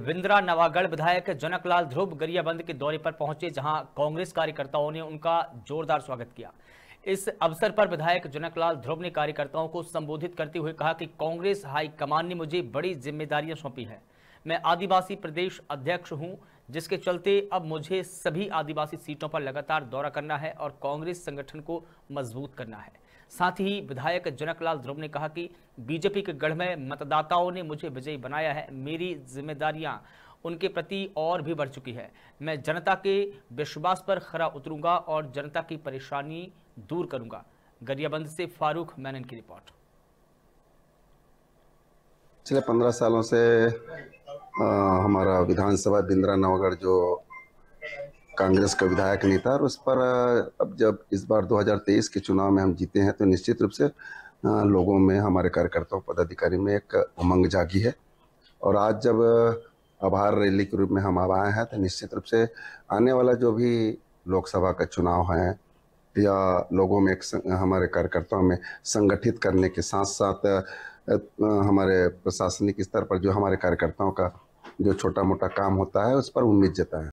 विंद्रा नवागढ़ विधायक जनकलाल ध्रुव गरियाबंद के दौरे पर पहुंचे जहां कांग्रेस कार्यकर्ताओं ने उनका जोरदार स्वागत किया इस अवसर पर विधायक जनकलाल ध्रुव ने कार्यकर्ताओं को संबोधित करते हुए कहा कि कांग्रेस हाईकमान ने मुझे बड़ी जिम्मेदारियां सौंपी हैं मैं आदिवासी प्रदेश अध्यक्ष हूं जिसके चलते अब मुझे सभी आदिवासी सीटों पर लगातार दौरा करना है और कांग्रेस संगठन को मजबूत करना है साथ ही विधायक जनकलाल ध्रुव ने कहा कि बीजेपी के गढ़ में मतदाताओं ने मुझे विजयी बनाया है मेरी जिम्मेदारियां उनके प्रति और भी बढ़ चुकी है मैं जनता के विश्वास पर खरा उतरूंगा और जनता की परेशानी दूर करूंगा गरियाबंद से फारूक मैनन की रिपोर्ट पिछले पंद्रह सालों से आ, हमारा विधानसभा बिंद्रा नवगढ़ जो कांग्रेस का विधायक नेता और उस पर अब जब इस बार 2023 के चुनाव में हम जीते हैं तो निश्चित रूप से लोगों में हमारे कार्यकर्ताओं पदाधिकारी में एक उमंग जागी है और आज जब आभार रैली के रूप में हम अब आए हैं तो निश्चित रूप से आने वाला जो भी लोकसभा का चुनाव है या लोगों में एक हमारे कार्यकर्ताओं में संगठित करने के साथ साथ हमारे प्रशासनिक स्तर पर जो हमारे कार्यकर्ताओं का जो छोटा मोटा काम होता है उस पर उम्मीद जताएं